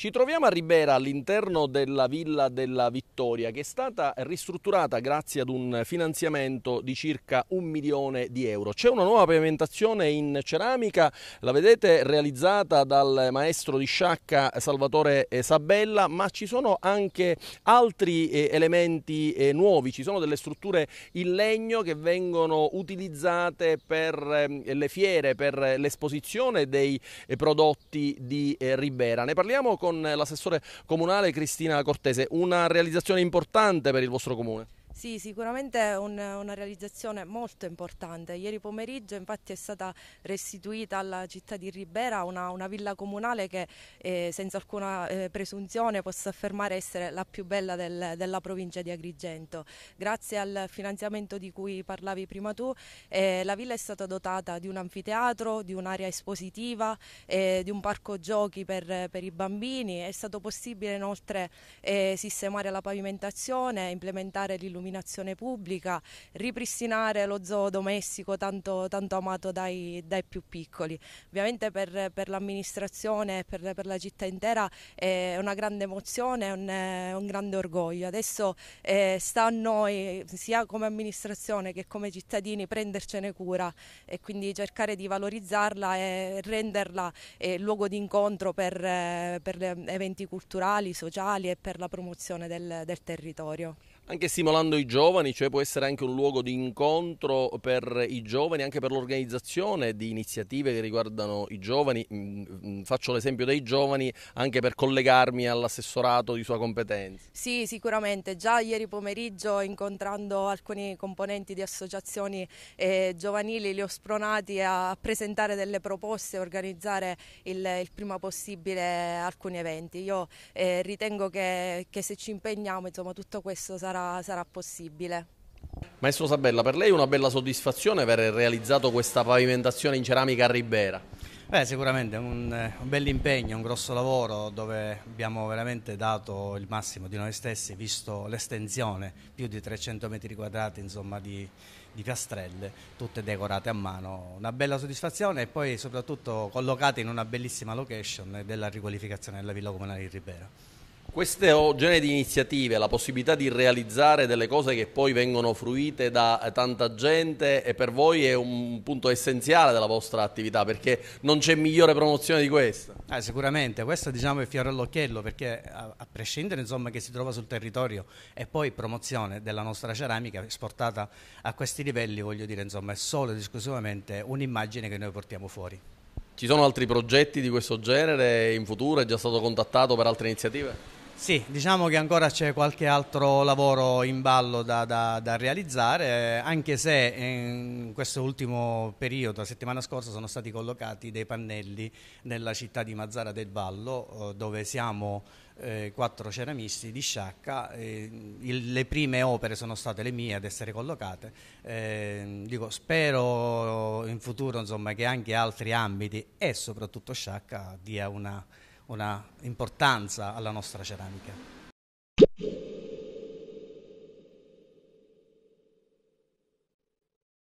Ci troviamo a Ribera all'interno della Villa della Vittoria che è stata ristrutturata grazie ad un finanziamento di circa un milione di euro. C'è una nuova pavimentazione in ceramica, la vedete realizzata dal maestro di sciacca Salvatore eh, Sabella, ma ci sono anche altri eh, elementi eh, nuovi, ci sono delle strutture in legno che vengono utilizzate per ehm, le fiere, per l'esposizione dei prodotti di Ribera. Ne parliamo con con l'assessore comunale Cristina Cortese. Una realizzazione importante per il vostro comune. Sì, sicuramente è un, una realizzazione molto importante. Ieri pomeriggio infatti è stata restituita alla città di Ribera una, una villa comunale che eh, senza alcuna eh, presunzione posso affermare essere la più bella del, della provincia di Agrigento. Grazie al finanziamento di cui parlavi prima tu, eh, la villa è stata dotata di un anfiteatro, di un'area espositiva, eh, di un parco giochi per, per, i bambini. È stato possibile inoltre eh, sistemare la pavimentazione, implementare l'illuminazione dominazione pubblica, ripristinare lo zoo domestico tanto, tanto amato dai, dai, più piccoli. Ovviamente per, per l'amministrazione e per, per, la città intera è una grande emozione, è un, è un grande orgoglio. Adesso eh, sta a noi, sia come amministrazione che come cittadini, prendercene cura e quindi cercare di valorizzarla e renderla eh, luogo di incontro per, eh, per eventi culturali, sociali e per la promozione del, del territorio. Anche stimolando i giovani, cioè può essere anche un luogo di incontro per i giovani, anche per l'organizzazione di iniziative che riguardano i giovani. Mm, mm, faccio l'esempio dei giovani anche per collegarmi all'assessorato di sua competenza. Sì, sicuramente. Già ieri pomeriggio incontrando alcuni componenti di associazioni eh, giovanili li ho spronati a presentare delle proposte e organizzare il, il, prima possibile alcuni eventi. Io eh, ritengo che, che se ci impegniamo insomma, tutto questo sarà, sarà possibile possibile. Maestro Sabella, per lei è una bella soddisfazione aver realizzato questa pavimentazione in ceramica a Ribera? Beh, sicuramente un, eh, un bell'impegno, un grosso lavoro dove abbiamo veramente dato il massimo di noi stessi, visto l'estensione, più di 300 metri quadrati insomma, di, di, piastrelle, tutte decorate a mano. Una bella soddisfazione e poi soprattutto collocate in una bellissima location della riqualificazione della villa comunale di Ribera. Questo genere di iniziative, la possibilità di realizzare delle cose che poi vengono fruite da tanta gente e per voi è un punto essenziale della vostra attività perché non c'è migliore promozione di questa. Eh, sicuramente, questo diciamo è fiore all'occhiello perché a, a prescindere insomma, che si trova sul territorio e poi promozione della nostra ceramica esportata a questi livelli voglio dire insomma è solo ed esclusivamente un'immagine che noi portiamo fuori. Ci sono altri progetti di questo genere in futuro? È già stato contattato per altre iniziative? Sì, diciamo che ancora c'è qualche altro lavoro in ballo da, da, da, realizzare, anche se in questo ultimo periodo, la settimana scorsa, sono stati collocati dei pannelli nella città di Mazzara del Vallo, eh, dove siamo eh, quattro ceramisti di Sciacca. Eh, il, le prime opere sono state le mie ad essere collocate. Eh, dico, spero in futuro insomma, che anche altri ambiti e soprattutto Sciacca dia una una importanza alla nostra ceramica.